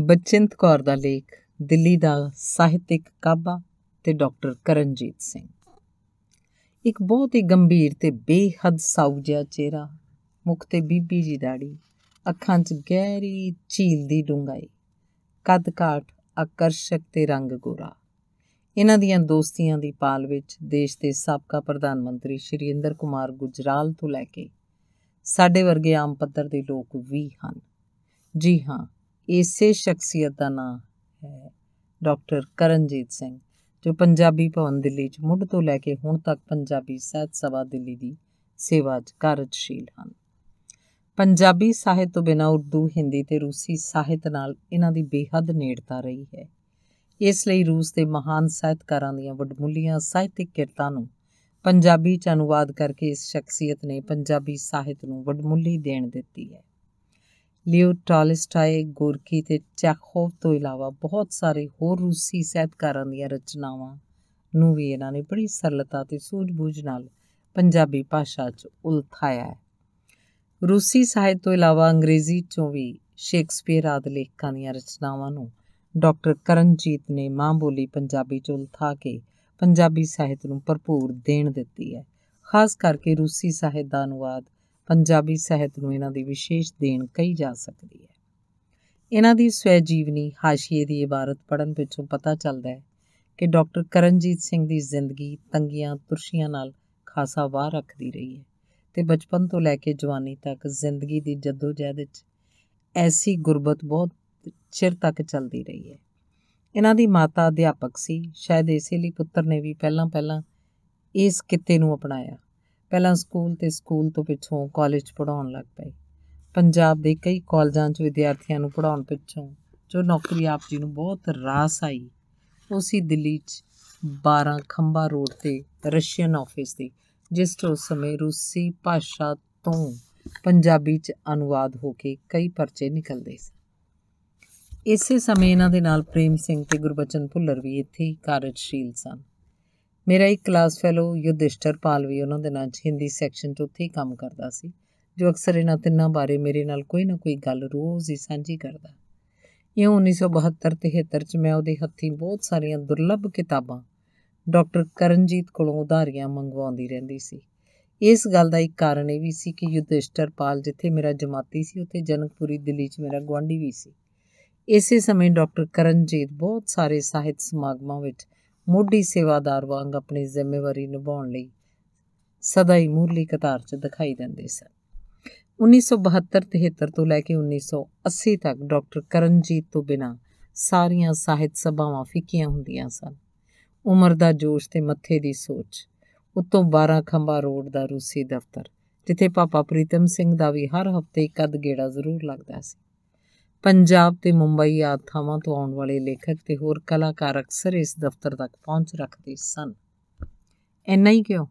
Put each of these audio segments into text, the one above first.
ਬਚਿੰਤ ਕੌਰ ਦਾ ਲੇਖ ਦਿੱਲੀ ਦਾ ਸਾਹਿਤਿਕ ਕਾਬਾ ਤੇ ਡਾਕਟਰ ਕਰਨਜੀਤ ਸਿੰਘ ਇੱਕ ਬਹੁਤ ਹੀ ਗੰਭੀਰ ਤੇ ਬੇਹੱਦ ਸੌਜਿਆ ਜਿਹਾ ਚਿਹਰਾ ਮੁਖ ਤੇ ਬੀਬੀ ਜੀ ਦਾੜੀ ਅੱਖਾਂ 'ਚ ਗਹਿਰੀ ਝੀਲ ਦੀ ਡੂੰਘਾਈ ਕੱਦ ਕਾਠ ਆਕਰਸ਼ਕ ਤੇ ਰੰਗ ਗੋਰਾ ਇਹਨਾਂ ਦੀਆਂ ਦੋਸਤੀਆਂ ਦੀ ਪਾਲ ਵਿੱਚ ਦੇਸ਼ ਦੇ ਸਾਬਕਾ ਪ੍ਰਧਾਨ ਮੰਤਰੀ ਸ਼੍ਰੀ ਇੰਦਰ ਕੁਮਾਰ ਗੁਜਰਾਲ ਤੋਂ ਲੈ ਕੇ ਸਾਡੇ ਵਰਗੇ ਆਮ ਪੱਧਰ ਦੇ ਲੋਕ ਵੀ ਹਨ ਜੀ ਹਾਂ ਇਸੇ ਸ਼ਖਸੀਅਤ ਦਾ ਨਾਮ ਹੈ ਡਾਕਟਰ ਕਰਨਜੀਤ ਸਿੰਘ ਜੋ ਪੰਜਾਬੀ ਭਵਨ ਦਿੱਲੀ 'ਚ ਮੁੱਢ ਤੋਂ ਲੈ ਕੇ ਹੁਣ ਤੱਕ ਪੰਜਾਬੀ ਸਾਹਿਤ ਸਭਾ ਦਿੱਲੀ ਦੀ ਸੇਵਾ 'ਚ ਕਾਰਜਸ਼ੀਲ ਹਨ ਪੰਜਾਬੀ ਸਾਹਿਤ ਤੋਂ ਬਿਨਾਂ ਉਰਦੂ ਹਿੰਦੀ ਤੇ ਰੂਸੀ ਸਾਹਿਤ ਨਾਲ ਇਹਨਾਂ ਦੀ ਬੇਹੱਦ ਨੇੜਤਾ ਰਹੀ ਹੈ ਇਸ ਲਈ ਰੂਸ ਦੇ ਮਹਾਨ ਸਾਹਿਤਕਾਰਾਂ ਦੀਆਂ ਵਡਮੁੱਲੀਆਂ ਸਾਹਿਤਿਕ ਕਿਰਤਾਂ ਨੂੰ ਪੰਜਾਬੀ ਚ ਅਨੁਵਾਦ ਕਰਕੇ ਇਸ ਸ਼ਖਸੀਅਤ ਨੇ ਪੰਜਾਬੀ ਸਾਹਿਤ ਨੂੰ ਵਡਮੁੱਲੀ ਦੇਣ ਦਿੱਤੀ ਹੈ ਲਿਓ ਟਾਲਸਟਾਏ ਗੋਰਕੀ ਤੇ ਚੈਖੋਵ ਤੋਂ ਇਲਾਵਾ ਬਹੁਤ ਸਾਰੇ ਹੋਰ ਰੂਸੀ ਸਹਿਤਕਾਰਾਂ ਦੀਆਂ ਰਚਨਾਵਾਂ ਨੂੰ ਵੀ ਇਹਨਾਂ ਨੇ ਬੜੀ ਸਰਲਤਾ ਤੇ ਸੂਝ-ਬੂਝ ਨਾਲ ਪੰਜਾਬੀ ਭਾਸ਼ਾ 'ਚ ਉਲਥਾਇਆ ਹੈ ਰੂਸੀ ਸਾਹਿਤ ਤੋਂ ਇਲਾਵਾ ਅੰਗਰੇਜ਼ੀ 'ਚੋਂ ਵੀ ਸ਼ੇਕਸਪੀਅਰ ਆਦਿ ਲੇਖਕਾਂ ਦੀਆਂ ਰਚਨਾਵਾਂ ਨੂੰ ਡਾਕਟਰ ਕਰਨਜੀਤ ਨੇ ਮਾਂ ਬੋਲੀ ਪੰਜਾਬੀ 'ਚ ਉਲਥਾ ਕੇ ਪੰਜਾਬੀ ਸਾਹਿਤ ਨੂੰ ਭਰਪੂਰ ਦੇਣ ਦਿੱਤੀ ਹੈ ਖਾਸ ਕਰਕੇ ਰੂਸੀ ਸਾਹਿਤ ਦਾ ਅਨੁਵਾਦ ਪੰਜਾਬੀ ਸਾਹਿਤ ਨੂੰ ਇਹਨਾਂ ਦੀ ਵਿਸ਼ੇਸ਼ ਦੇਣ ਕਹੀ ਜਾ ਸਕਦੀ ਹੈ ਇਹਨਾਂ ਦੀ ਸਵੈ ਜੀਵਨੀ ਹਾਸ਼ੀਏ ਦੀ ਇਬਾਰਤ ਪੜਨ ਵਿੱਚੋਂ ਪਤਾ ਚੱਲਦਾ ਹੈ ਕਿ ਡਾਕਟਰ ਕਰਨਜੀਤ ਸਿੰਘ ਦੀ ਜ਼ਿੰਦਗੀ ਤੰਗੀਆਂ ਤੁਰਸ਼ੀਆਂ ਨਾਲ ਖਾਸਾ ਵਾਰ ਰੱਖਦੀ ਰਹੀ ਹੈ ਤੇ ਬਚਪਨ ਤੋਂ ਲੈ ਕੇ ਜਵਾਨੀ ਤੱਕ ਜ਼ਿੰਦਗੀ ਦੀ ਜਦੋਜਹਿਦ ਵਿੱਚ ਐਸੀ ਗੁਰਬਤ ਬਹੁਤ ਚਿਰ ਤੱਕ ਚੱਲਦੀ ਰਹੀ ਹੈ ਇਹਨਾਂ ਦੀ ਮਾਤਾ ਅਧਿਆਪਕ ਸੀ ਸ਼ਾਇਦ ਇਸੇ ਲਈ ਪੁੱਤਰ ਨੇ ਵੀ ਪਹਿਲਾਂ ਪਹਿਲਾਂ ਇਸ ਕਿੱਤੇ ਨੂੰ ਅਪਣਾਇਆ ਪਹਿਲਾਂ ਸਕੂਲ ਤੇ ਸਕੂਲ ਤੋਂ ਪਿੱਛੋਂ ਕਾਲਜ ਪੜਾਉਣ ਲੱਗ ਪਈ ਪੰਜਾਬ ਦੇ ਕਈ ਕਾਲਜਾਂ 'ਚ ਵਿਦਿਆਰਥੀਆਂ ਨੂੰ ਪੜਾਉਣ ਪਿੱਛੋਂ ਜੋ ਨੌਕਰੀ ਆਪ ਜੀ ਨੂੰ ਬਹੁਤ ਰਾਸ ਆਈ ਉਸੇ ਦਿੱਲੀ 'ਚ 12 ਖੰਬਾ ਰੋਡ ਤੇ ਰਸ਼ੀਅਨ ਆਫਿਸ ਦੀ ਜਿਸ ਤੋਂ ਸਮੇਂ ਰੂਸੀ ਭਾਸ਼ਾ ਤੋਂ ਪੰਜਾਬੀ 'ਚ ਅਨੁਵਾਦ ਹੋ ਕੇ ਕਈ ਪਰਚੇ ਨਿਕਲਦੇ ਸੀ ਇਸੇ ਸਮੇਂ ਇਹਨਾਂ ਦੇ ਨਾਲ ਪ੍ਰੇਮ ਸਿੰਘ ਤੇ ਗੁਰਬਚਨ ਭੁੱਲਰ ਵੀ ਇੱਥੇ ਹੀ ਕਾਰਜਸ਼ੀਲ ਸਨ ਮੇਰਾ ਇੱਕ ਕਲਾਸ ਫੈਲੋ ਯੁਧਿਸ਼ਟਰ ਪਾਲਵੀ ਉਹਨਾਂ ਦੇ ਨਾਲ ਹਿੰਦੀ ਸੈਕਸ਼ਨ 'ਚ ਉੱਥੇ ਹੀ ਕੰਮ ਕਰਦਾ ਸੀ ਜੋ ਅਕਸਰ ਇਹਨਾਂ ਤਿੰਨਾਂ ਬਾਰੇ ਮੇਰੇ ਨਾਲ ਕੋਈ ਨਾ ਕੋਈ ਗੱਲ ਰੋਜ਼ ਹੀ ਸਾਂਝੀ ਕਰਦਾ ਇਹ 1972-73 'ਚ ਮੈਂ ਉਹਦੇ ਹੱਥੀਂ ਬਹੁਤ ਸਾਰੀਆਂ ਦੁਰਲੱਭ ਕਿਤਾਬਾਂ ਡਾਕਟਰ ਕਰਨਜੀਤ ਕੋਲੋਂ ਉਧਾਰੀਆਂ ਮੰਗਵਾਉਂਦੀ ਰਹਿੰਦੀ ਸੀ ਇਸ ਗੱਲ ਦਾ ਇੱਕ ਕਾਰਨ ਇਹ ਵੀ ਸੀ ਕਿ ਯੁਧਿਸ਼ਟਰ ਪਾਲ ਜਿੱਥੇ ਮੇਰਾ ਜਮਾਤੀ ਸੀ ਉੱਥੇ ਜਨਕਪੁਰੀ ਦਿੱਲੀ 'ਚ ਮੇਰਾ ਗਵਾਂਢੀ ਵੀ ਸੀ ਇਸੇ ਸਮੇਂ ਡਾਕਟਰ ਕਰਨਜੀਤ ਬਹੁਤ ਸਾਰੇ ਸਾਹਿਤ ਸਮਾਗਮਾਂ ਵਿੱਚ ਮੋਢੀ ਸੇਵਾਦਾਰ ਵਾਂਗ ਆਪਣੀ ਜ਼ਿੰਮੇਵਾਰੀ ਨਿਭਾਉਣ ਲਈ ਸਦਾ ਹੀ ਮੂਰਲੀ ਕਤਾਰ 'ਚ ਦਿਖਾਈ ਦਿੰਦੇ ਸਨ 1972-73 ਤੋਂ ਲੈ ਕੇ 1980 ਤੱਕ ਡਾਕਟਰ ਕਰਨਜੀਤ ਤੋਂ ਬਿਨਾ ਸਾਰੀਆਂ ਸਾਹਿਤ ਸਭਾਵਾਂ ਫਿੱਕੀਆਂ ਹੁੰਦੀਆਂ ਸਨ ਉਮਰ ਦਾ ਜੋਸ਼ ਤੇ ਮੱਥੇ ਦੀ ਸੋਚ ਉਤੋਂ 12 ਖੰਬਾ ਰੋਡ ਦਾ ਰੂਸੀ ਦਫ਼ਤਰ ਜਿੱਥੇ ਪਾਪਾ ਪ੍ਰੀਤਮ ਸਿੰਘ ਦਾ ਵੀ ਹਰ ਹਫ਼ਤੇ ਇੱਕ ਅੱਧ ਗੇੜਾ ਜ਼ਰੂਰ ਲੱਗਦਾ ਸੀ ਪੰਜਾਬ ਤੇ ਮੁੰਬਈ ਆਦਿ ਥਾਵਾਂ ਤੋਂ ਆਉਣ ਵਾਲੇ ਲੇਖਕ ਤੇ ਹੋਰ ਕਲਾਕਾਰ ਅਕਸਰ ਇਸ ਦਫ਼ਤਰ ਤੱਕ ਪਹੁੰਚ ਰੱਖਦੇ ਸਨ ਇੰਨਾ ਹੀ ਕਿਉਂ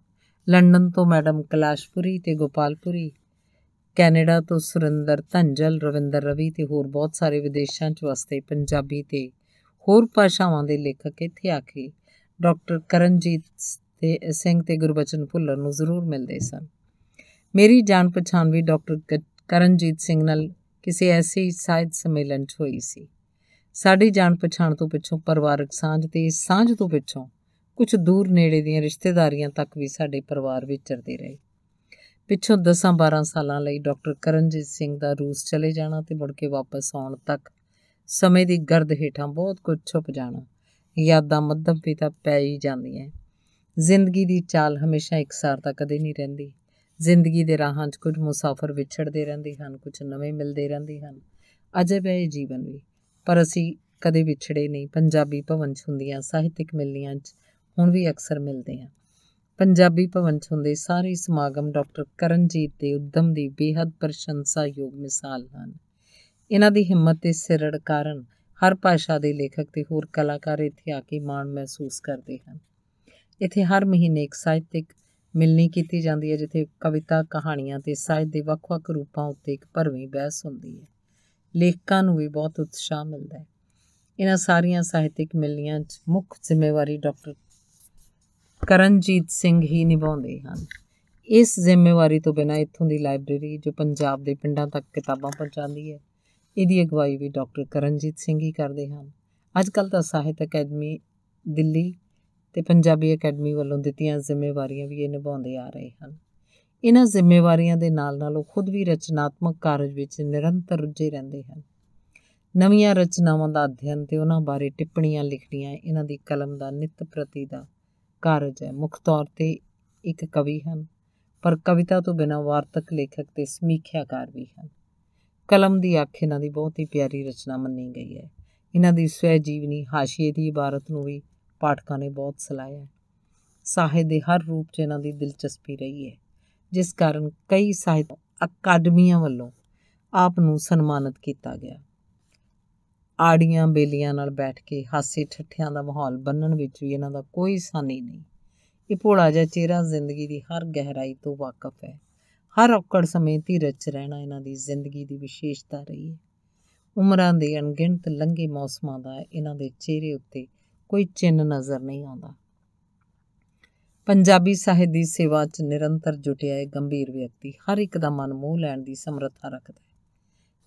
ਲੰਡਨ ਤੋਂ ਮੈਡਮ ਕਲਾਸ਼ਪੁਰੀ ਤੇ ਗੋਪਾਲਪੁਰੀ ਕੈਨੇਡਾ ਤੋਂ ਸੁਰਿੰਦਰ ਧੰਜਲ ਰਵਿੰਦਰ ਰਵੀ ਤੇ ਹੋਰ ਬਹੁਤ ਸਾਰੇ ਵਿਦੇਸ਼ਾਂ 'ਚ ਵਸਦੇ ਪੰਜਾਬੀ ਤੇ ਹੋਰ ਭਾਸ਼ਾਵਾਂ ਦੇ ਲੇਖਕ ਇੱਥੇ ਆ ਕੇ ਡਾਕਟਰ ਕਰਨਜੀਤ ਤੇ ਸਿੰਘ ਤੇ ਗੁਰਬਚਨ ਭੁੱਲਰ ਨੂੰ ਜ਼ਰੂਰ ਮਿਲਦੇ ਸਨ ਮੇਰੀ ਜਾਣ ਪਛਾਣ ਵੀ ਡਾਕਟਰ ਕਰਨਜੀਤ ਸਿੰਘ ਨਾਲ ਕਿਸੇ ਐਸੇ ਸਾਇਦ ਸੰਮੇਲਨ 'ਚ ਹੋਈ ਸੀ ਸਾਡੀ ਜਾਣ ਪਛਾਣ ਤੋਂ ਪਿੱਛੋਂ ਪਰਿਵਾਰਕ ਸਾਂਝ ਤੇ ਸਾਂਝ ਤੋਂ ਪਿੱਛੋਂ ਕੁਝ ਦੂਰ ਨੇੜੇ ਦੀਆਂ ਰਿਸ਼ਤੇਦਾਰੀਆਂ ਤੱਕ ਵੀ ਸਾਡੇ ਪਰਿਵਾਰ ਵਿੱਚ ਚਰਦੇ ਰਹੇ ਪਿੱਛੋਂ 10-12 ਸਾਲਾਂ ਲਈ ਡਾਕਟਰ ਕਰਨਜੀਤ ਸਿੰਘ ਦਾ ਰੂਸ ਚਲੇ ਜਾਣਾ ਤੇ ਮੁੜ ਕੇ ਵਾਪਸ ਆਉਣ ਤੱਕ ਸਮੇਂ ਦੀ ਗਰਦ ਹੇਠਾਂ ਬਹੁਤ ਕੁਝ ਛੁਪ ਜਾਣਾ ਯਾਦਾਂ ਮੱਧਮ ਪੀਤਾ ਪੈ ਹੀ ਜਾਂਦੀਆਂ ਜ਼ਿੰਦਗੀ ਦੀ ਚਾਲ ਹਮੇਸ਼ਾ ਇੱਕਸਾਰ ਤਾਂ ਕਦੇ ਨਹੀਂ ਰਹਿੰਦੀ ਜ਼ਿੰਦਗੀ ਦੇ ਰਾਹਾਂ 'ਚ ਕੁਝ ਮੁਸਾਫਰ ਵਿਛੜਦੇ ਰਹਿੰਦੇ ਹਨ ਕੁਝ ਨਵੇਂ ਮਿਲਦੇ ਰਹਿੰਦੇ ਹਨ ਅਜਬ ਹੈ ਇਹ ਜੀਵਨ ਵੀ ਪਰ ਅਸੀਂ ਕਦੇ ਵਿਛੜੇ ਨਹੀਂ ਪੰਜਾਬੀ ਭਵਨ 'ਚ ਹੁੰਦੀਆਂ ਸਾਹਿਤਿਕ ਮਿਲਨੀਆਂ 'ਚ ਹੁਣ ਵੀ ਅਕਸਰ ਮਿਲਦੇ ਹਾਂ ਪੰਜਾਬੀ ਭਵਨ 'ਚ ਹੁੰਦੇ ਸਾਰੇ ਸਮਾਗਮ ਡਾਕਟਰ ਕਰਨਜੀਤ ਦੇ ਉਦਮ ਦੀ ਬੇहद ਪ੍ਰਸ਼ੰਸਾਯੋਗ ਮਿਸਾਲ ਹਨ ਇਹਨਾਂ ਦੀ ਹਿੰਮਤ ਤੇ ਸਿਰੜ ਕਾਰਨ ਹਰ ਭਾਸ਼ਾ ਦੇ ਲੇਖਕ ਤੇ ਹੋਰ ਕਲਾਕਾਰ ਇੱਥੇ ਆ ਕੇ ਮਾਣ ਮਹਿਸੂਸ ਕਰਦੇ ਹਨ ਇੱਥੇ ਹਰ ਮਹੀਨੇ ਇੱਕ ਸਾਹਿਤਿਕ ਮਿਲਣੀ ਕੀਤੀ ਜਾਂਦੀ ਹੈ ਜਿੱਥੇ ਕਵਿਤਾ ਕਹਾਣੀਆਂ ਤੇ ਸਾਹਿਤ ਦੇ ਵੱਖ-ਵੱਖ ਰੂਪਾਂ ਉੱਤੇ ਇੱਕ ਭਰਵੀਂ ਬਹਿਸ ਹੁੰਦੀ ਹੈ ਲੇਖਕਾਂ ਨੂੰ ਵੀ ਬਹੁਤ ਉਤਸ਼ਾਹ ਮਿਲਦਾ ਹੈ ਇਹਨਾਂ ਸਾਰੀਆਂ ਸਾਹਿਤਿਕ ਮਿਲਣੀਆਂ 'ਚ ਮੁੱਖ ਜ਼ਿੰਮੇਵਾਰੀ ਡਾਕਟਰ ਕਰਨਜੀਤ ਸਿੰਘ ਹੀ ਨਿਭਾਉਂਦੇ ਹਨ ਇਸ ਜ਼ਿੰਮੇਵਾਰੀ ਤੋਂ ਬਿਨਾਂ ਇੱਥੋਂ ਦੀ ਲਾਇਬ੍ਰੇਰੀ ਜੋ ਪੰਜਾਬ ਦੇ ਪਿੰਡਾਂ ਤੱਕ ਕਿਤਾਬਾਂ ਪਹੁੰਚਾਉਂਦੀ ਹੈ ਇਹਦੀ ਅਗਵਾਈ ਵੀ ਡਾਕਟਰ ਕਰਨਜੀਤ ਸਿੰਘ ਹੀ ਕਰਦੇ ਹਨ ਅੱਜ ਕੱਲ ਤਾਂ ਸਾਹਿਤ ਅਕੈਡਮੀ ਦਿੱਲੀ ਤੇ ਪੰਜਾਬੀ ਅਕੈਡਮੀ ਵੱਲੋਂ ਦਿੱਤੀਆਂ ਜ਼ਿੰਮੇਵਾਰੀਆਂ ਵੀ ਇਹ ਨਿਭਾਉਂਦੇ ਆ ਰਹੇ ਹਨ ਇਹਨਾਂ ਜ਼ਿੰਮੇਵਾਰੀਆਂ ਦੇ ਨਾਲ-ਨਾਲ ਉਹ ਖੁਦ ਵੀ ਰਚਨਾਤਮਕ ਕਾਰਜ ਵਿੱਚ ਨਿਰੰਤਰ ਰੁੱਝੇ ਰਹਿੰਦੇ ਹਨ ਨਵੀਆਂ ਰਚਨਾਵਾਂ ਦਾ ਅਧਿਐਨ ਤੇ ਉਹਨਾਂ ਬਾਰੇ ਟਿੱਪਣੀਆਂ ਲਿਖਣੀਆਂ ਇਹਨਾਂ ਦੀ ਕਲਮ ਦਾ ਨਿਤ ਪ੍ਰਤੀ ਦਾ ਕਾਰਜ ਹੈ ਮੁੱਖ ਤੌਰ ਤੇ ਇੱਕ ਕਵੀ ਹਨ ਪਰ ਕਵਿਤਾ ਤੋਂ ਬਿਨਾਂ ਵਾਰਤਕ ਲੇਖਕ ਤੇ ਸਮੀਖਿਆਕਾਰ ਵੀ ਹਨ ਕਲਮ ਦੀ ਅੱਖ ਇਹਨਾਂ ਦੀ ਬਹੁਤ ਹੀ ਪਿਆਰੀ ਰਚਨਾ ਮੰਨੀ ਗਈ ਹੈ ਇਹਨਾਂ ਦੀ ਸਵੈ ਜੀਵਨੀ ਹਾਸ਼ੀਏ ਦੀ ਇਬਾਰਤ ਨੂੰ ਵੀ ਪਾਠਕਾਂ ਨੇ ਬਹੁਤ ਸਲਾਹਿਆ ਸਾਹਿਤ ਦੇ ਹਰ ਰੂਪ 'ਚ ਇਹਨਾਂ ਦੀ ਦਿਲਚਸਪੀ ਰਹੀ ਹੈ ਜਿਸ ਕਾਰਨ ਕਈ ਸਾਹਿਤ ਅਕਾਦਮੀਆਂ ਵੱਲੋਂ ਆਪ ਨੂੰ ਸਨਮਾਨਿਤ ਕੀਤਾ ਗਿਆ ਆੜੀਆਂ ਬੇਲੀਆਂ ਨਾਲ ਬੈਠ ਕੇ ਹਾਸੇ ਠੱਠਿਆਂ ਦਾ ਮਾਹੌਲ ਬੰਨਣ ਵਿੱਚ ਵੀ ਇਹਨਾਂ ਦਾ ਕੋਈ ਸਾਨੀ ਨਹੀਂ ਇਹ ਭੋਲਾ ਜਿਹਾ ਚਿਹਰਾ ਜ਼ਿੰਦਗੀ ਦੀ ਹਰ ਗਹਿਰਾਈ ਤੋਂ ਵਾਕਿਫ ਹੈ ਹਰ ਔਕੜ ਸਮੇਂ ਧੀਰਜ ਰਚ ਰਹਿਣਾ ਇਹਨਾਂ ਦੀ ਜ਼ਿੰਦਗੀ ਦੀ ਵਿਸ਼ੇਸ਼ਤਾ ਰਹੀ ਹੈ ਉਮਰਾਂ ਦੇ ਅਣਗਿਣਤ ਲੰਗੇ ਮੌਸਮਾਂ ਦਾ ਇਹਨਾਂ ਦੇ ਚਿਹਰੇ ਉੱਤੇ ਕੋਈ ਚਿੰਨ ਨਜ਼ਰ ਨਹੀਂ ਆਉਂਦਾ ਪੰਜਾਬੀ ਸਾਹਿਤ ਦੀ ਸੇਵਾ 'ਚ ਨਿਰੰਤਰ ਜੁਟਿਆ ਇਹ ਗੰਭੀਰ ਵਿਅਕਤੀ ਹਰ ਇੱਕ ਦਾ ਮਨ ਮੋਹ ਲੈਣ ਦੀ ਸਮਰੱਥਾ ਰੱਖਦਾ ਹੈ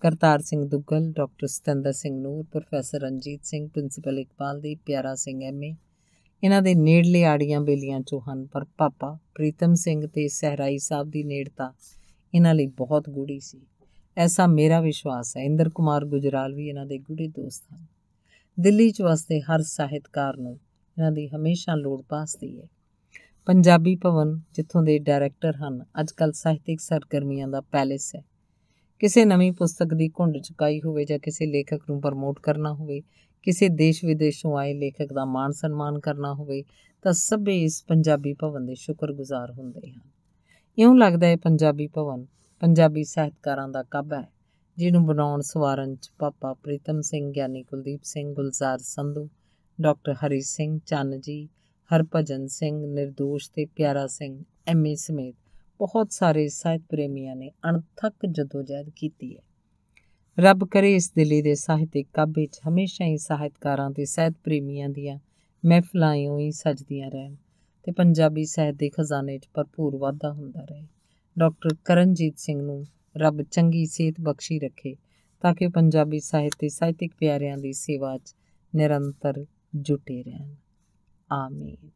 Kartar Singh Duggal doctor Satinder Singh Noor professor Ranjit Singh principal Iqbal ਦੀ ਪਿਆਰਾ ਸਿੰਘ ਐਮਏ ਇਹਨਾਂ ਦੇ ਨੇੜਲੇ ਆੜੀਆਂ ਬੇਲੀਆਂ ਚੋਂ ਹਨ ਪਰ ਪਾਪਾ ਪ੍ਰੀਤਮ ਸਿੰਘ ਤੇ ਸਹਰਾਈ ਸਾਹਿਬ ਦੀ ਨੇੜਤਾ ਇਹਨਾਂ ਲਈ ਬਹੁਤ ਗੂੜੀ ਸੀ ਐਸਾ ਮੇਰਾ ਵਿਸ਼ਵਾਸ ਹੈ ਇੰਦਰ ਕੁਮਾਰ ਗੁਜਰਾਲ ਵੀ ਇਹਨਾਂ ਦੇ ਗੂੜੇ ਦੋਸਤ ਹਨ ਦਿੱਲੀ 'ਚ ਵਸਦੇ ਹਰ ਸਾਹਿਤਕਾਰ ਨੂੰ ਇਹਨਾਂ ਦੀ ਹਮੇਸ਼ਾ ਲੋੜ ਪਾਸਦੀ ਹੈ ਪੰਜਾਬੀ ਭਵਨ ਜਿੱਥੋਂ ਦੇ ਡਾਇਰੈਕਟਰ ਹਨ ਅੱਜਕੱਲ ਸਾਹਿਤਿਕ ਸਰਗਰਮੀਆਂ ਦਾ ਪੈਲੇਸ ਹੈ ਕਿਸੇ ਨਵੀਂ ਪੁਸਤਕ ਦੀ ਘੁੰਡ ਚੁਕਾਈ ਹੋਵੇ ਜਾਂ ਕਿਸੇ ਲੇਖਕ ਨੂੰ ਪ੍ਰਮੋਟ ਕਰਨਾ ਹੋਵੇ ਕਿਸੇ ਦੇਸ਼ ਵਿਦੇਸ਼ੋਂ ਆਏ ਲੇਖਕ ਦਾ ਮਾਣ ਸਨਮਾਨ ਕਰਨਾ ਹੋਵੇ ਤਾਂ ਸਭੇ ਇਸ ਪੰਜਾਬੀ ਭਵਨ ਦੇ ਸ਼ੁਕਰਗੁਜ਼ਾਰ ਹੁੰਦੇ ਹਨ ਇਉਂ ਲੱਗਦਾ ਹੈ ਪੰਜਾਬੀ ਭਵਨ ਪੰਜਾਬੀ ਸਾਹਿਤਕਾਰਾਂ ਦਾ ਕਾਬਾ ਹੈ ਜਿਹਨੂੰ ਬਣਾਉਣ ਸਵਾਰਨ ਚ ਪਾਪਾ ਪ੍ਰੀਤਮ ਸਿੰਘ ਗਿਆਨੀ ਕੁਲਦੀਪ ਸਿੰਘ ਗੁਲਜ਼ਾਰ ਸੰਧੂ ਡਾਕਟਰ ਹਰੀ ਸਿੰਘ ਚੰਨ ਜੀ ਹਰਪਜਨ ਸਿੰਘ ਨਿਰਦੋਸ਼ ਤੇ ਪਿਆਰਾ ਸਿੰਘ ਐਮਏ ਸਮੇਤ ਬਹੁਤ ਸਾਰੇ ਸਾਹਿਤ ਪ੍ਰੇਮੀਆਂ ਨੇ ਅਣਥੱਕ ਜਦੋਜਹਿਦ ਕੀਤੀ ਹੈ ਰੱਬ ਕਰੇ ਇਸ ਦਿੱਲੀ ਦੇ ਸਾਹਿਤਿਕ ਕਾਬੇ 'ਚ ਹਮੇਸ਼ਾ ਹੀ ਸਾਹਿਤਕਾਰਾਂ ਤੇ ਸਾਹਿਤ ਪ੍ਰੇਮੀਆਂ ਦੀਆਂ ਮਹਿਫਲਾਂ ਹੀ ਸਜਦੀਆਂ ਰਹਿਣ ਤੇ ਪੰਜਾਬੀ ਸਾਹਿਤ ਦੇ ਖਜ਼ਾਨੇ 'ਚ ਭਰਪੂਰ ਵਾਧਾ ਹੁੰਦਾ ਰਹੇ ਡਾਕਟਰ ਕਰਨਜੀਤ ਸਿੰਘ ਨੂੰ ਰੱਬ ਚੰਗੀ ਸਿਹਤ ਬਖਸ਼ੀ ਰੱਖੇ ਤਾਂ ਕਿ ਪੰਜਾਬੀ ਸਾਹਿਤ ਤੇ ਸਾਹਿਤਿਕ ਪਿਆਰਿਆਂ ਦੀ ਸੇਵਾ 'ਚ ਨਿਰੰਤਰ ਜੁਟੇ ਰਹਿਣ ਆਮੀਨ